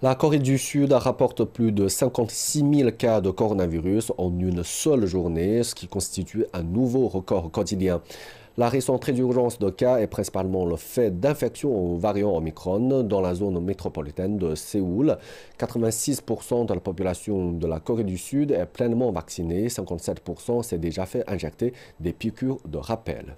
La Corée du Sud rapporte plus de 56 000 cas de coronavirus en une seule journée, ce qui constitue un nouveau record quotidien. La récente résurgence de cas est principalement le fait d'infections aux variants Omicron dans la zone métropolitaine de Séoul. 86% de la population de la Corée du Sud est pleinement vaccinée, 57% s'est déjà fait injecter des piqûres de rappel.